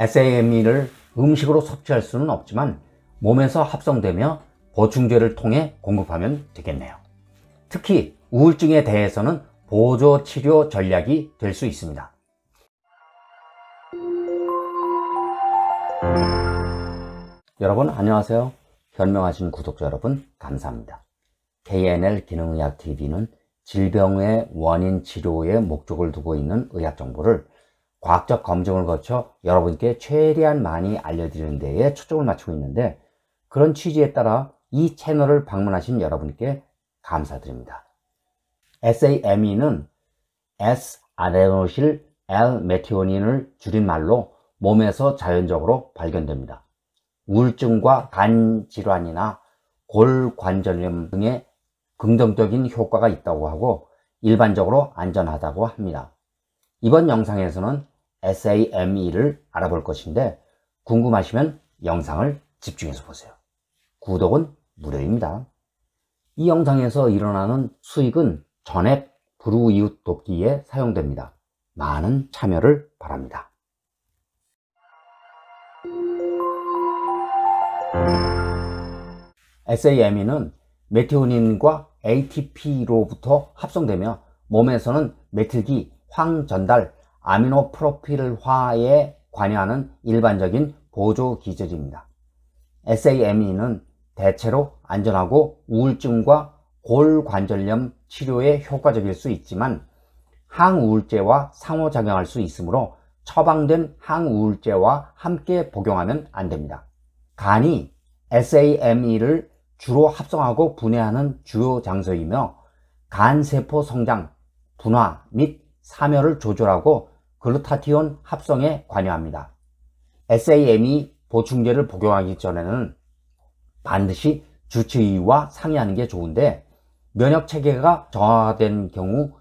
SAME를 음식으로 섭취할 수는 없지만 몸에서 합성되며 보충제를 통해 공급하면 되겠네요. 특히 우울증에 대해서는 보조 치료 전략이 될 수 있습니다. 여러분 안녕하세요. 현명하신 구독자 여러분 감사합니다. KNL 기능의학TV는 질병의 원인 치료의 목적을 두고 있는 의학 정보를 과학적 검증을 거쳐 여러분께 최대한 많이 알려드리는 데에 초점을 맞추고 있는데 그런 취지에 따라 이 채널을 방문하신 여러분께 감사드립니다. SAME는 S-아데노실 L-메티오닌을 줄인말로 몸에서 자연적으로 발견됩니다. 우울증과 간 질환이나 골관절염 등의 긍정적인 효과가 있다고 하고 일반적으로 안전하다고 합니다. 이번 영상에서는 SAME를 알아볼 것인데 궁금하시면 영상을 집중해서 보세요. 구독은 무료입니다. 이 영상에서 일어나는 수익은 전액 불우이웃 돕기에 사용됩니다. 많은 참여를 바랍니다. SAME는 메티오닌과 ATP로부터 합성되며 몸에서는 메틸기, 황전달, 아미노 프로필화에 관여하는 일반적인 보조 기질입니다. SAME는 대체로 안전하고 우울증과 골관절염 치료에 효과적일 수 있지만 항우울제와 상호작용할 수 있으므로 처방된 항우울제와 함께 복용하면 안 됩니다. 간이 SAME를 주로 합성하고 분해하는 주요 장소이며 간세포 성장, 분화 및 사멸을 조절하고 글루타티온 합성에 관여합니다. SAM이 보충제를 복용하기 전에는 반드시 주치의와 상의하는 게 좋은데 면역 체계가 정화된 경우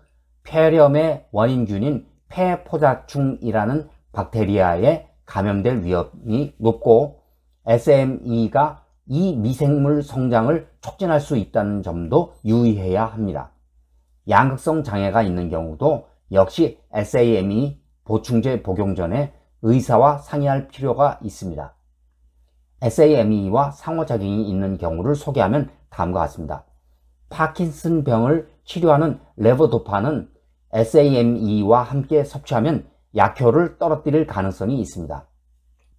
폐렴의 원인균인 폐포자충이라는 박테리아에 감염될 위험이 높고 SME가 이 미생물 성장을 촉진할 수 있다는 점도 유의해야 합니다. 양극성 장애가 있는 경우도 역시 SAM이 보충제 복용 전에 의사와 상의할 필요가 있습니다. SAME와 상호작용이 있는 경우를 소개하면 다음과 같습니다. 파킨슨 병을 치료하는 레버도파는 SAME와 함께 섭취하면 약효를 떨어뜨릴 가능성이 있습니다.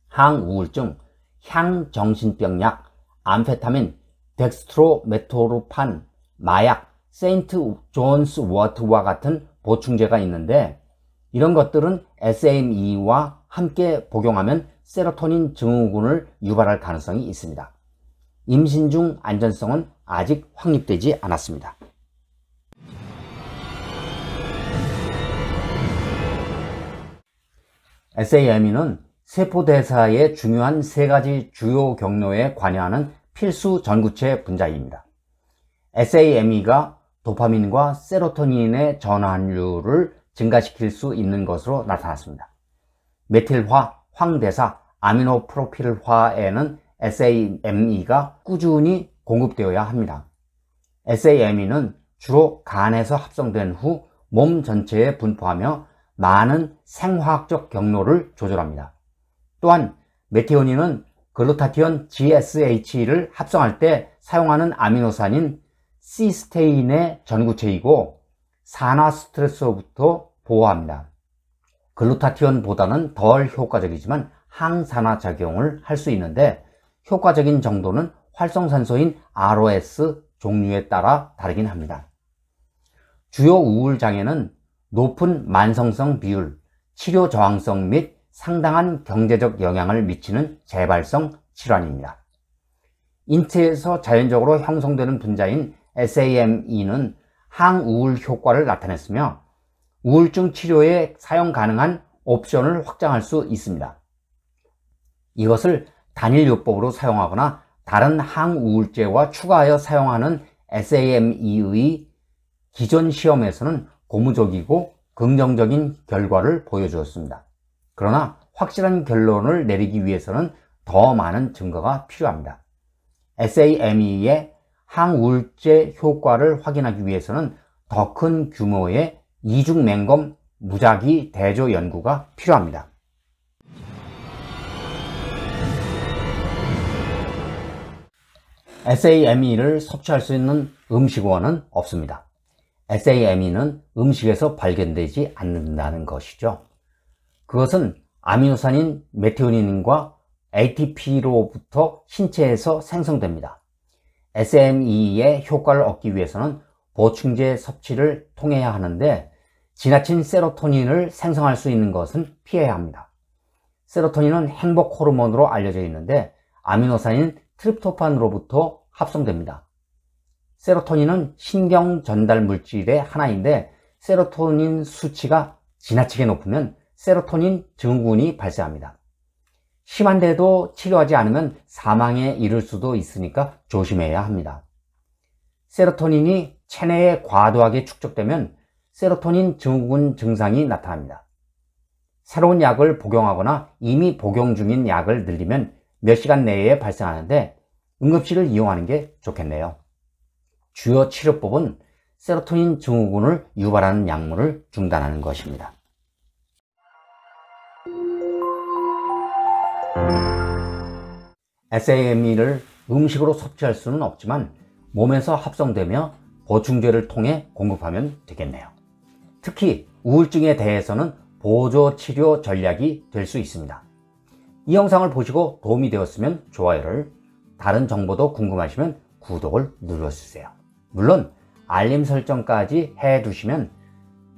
항우울증, 향정신병약, 암페타민, 덱스트로메토르판, 마약, 세인트 존스 워트와 같은 보충제가 있는데 이런 것들은 SME와 함께 복용하면 세로토닌 증후군을 유발할 가능성이 있습니다. 임신 중 안전성은 아직 확립되지 않았습니다. SAME는 세포대사의 중요한 세 가지 주요 경로에 관여하는 필수 전구체 분자입니다. SAME가 도파민과 세로토닌의 전환율을 증가시킬 수 있는 것으로 나타났습니다. 메틸화, 황대사, 아미노프로필화에는 SAME가 꾸준히 공급되어야 합니다. SAME는 주로 간에서 합성된 후 몸 전체에 분포하며 많은 생화학적 경로를 조절합니다. 또한 메티오닌은 글루타티온 GSH를 합성할 때 사용하는 아미노산인 시스테인의 전구체이고 산화 스트레스로부터 보호합니다. 글루타티온보다는 덜 효과적이지만 항산화 작용을 할 수 있는데 효과적인 정도는 활성산소인 ROS 종류에 따라 다르긴 합니다. 주요 우울 장애는 높은 만성성 비율, 치료 저항성 및 상당한 경제적 영향을 미치는 재발성 질환입니다. 인체에서 자연적으로 형성되는 분자인 SAME는 항우울 효과를 나타냈으며 우울증 치료에 사용 가능한 옵션을 확장할 수 있습니다. 이것을 단일요법으로 사용하거나 다른 항우울제와 추가하여 사용하는 SAME의 기존 시험에서는 고무적이고 긍정적인 결과를 보여주었습니다. 그러나 확실한 결론을 내리기 위해서는 더 많은 증거가 필요합니다. SAME의 항울제 효과를 확인하기 위해서는 더 큰 규모의 이중맹검 무작위 대조 연구가 필요합니다. SAME를 섭취할 수 있는 음식원은 없습니다. SAME는 음식에서 발견되지 않는다는 것이죠. 그것은 아미노산인 메티오닌과 ATP로부터 신체에서 생성됩니다. SME의 효과를 얻기 위해서는 보충제 섭취를 통해야 하는데 지나친 세로토닌을 생성할 수 있는 것은 피해야 합니다. 세로토닌은 행복 호르몬으로 알려져 있는데 아미노산인 트립토판으로부터 합성됩니다. 세로토닌은 신경 전달 물질의 하나인데 세로토닌 수치가 지나치게 높으면 세로토닌 증후군이 발생합니다. 심한데도 치료하지 않으면 사망에 이를 수도 있으니까 조심해야 합니다. 세로토닌이 체내에 과도하게 축적되면 세로토닌 증후군 증상이 나타납니다. 새로운 약을 복용하거나 이미 복용 중인 약을 늘리면 몇 시간 내에 발생하는데 응급실을 이용하는 게 좋겠네요. 주요 치료법은 세로토닌 증후군을 유발하는 약물을 중단하는 것입니다. SAME를 음식으로 섭취할 수는 없지만 몸에서 합성되며 보충제를 통해 공급하면 되겠네요. 특히 우울증에 대해서는 보조 치료 전략이 될 수 있습니다. 이 영상을 보시고 도움이 되었으면 좋아요를, 다른 정보도 궁금하시면 구독을 눌러주세요. 물론 알림 설정까지 해두시면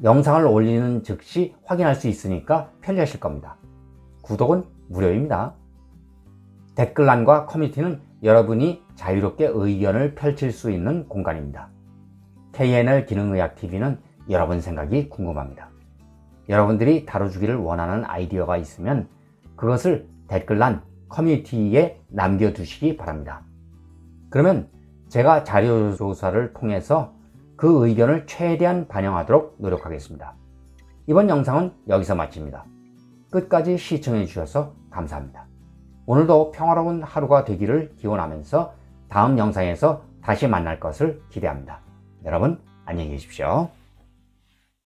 영상을 올리는 즉시 확인할 수 있으니까 편리하실 겁니다. 구독은 무료입니다. 댓글란과 커뮤니티는 여러분이 자유롭게 의견을 펼칠 수 있는 공간입니다. KNL 기능의학TV는 여러분 생각이 궁금합니다. 여러분들이 다뤄주기를 원하는 아이디어가 있으면 그것을 댓글란 커뮤니티에 남겨두시기 바랍니다. 그러면 제가 자료조사를 통해서 그 의견을 최대한 반영하도록 노력하겠습니다. 이번 영상은 여기서 마칩니다. 끝까지 시청해 주셔서 감사합니다. 오늘도 평화로운 하루가 되기를 기원하면서 다음 영상에서 다시 만날 것을 기대합니다. 여러분 안녕히 계십시오.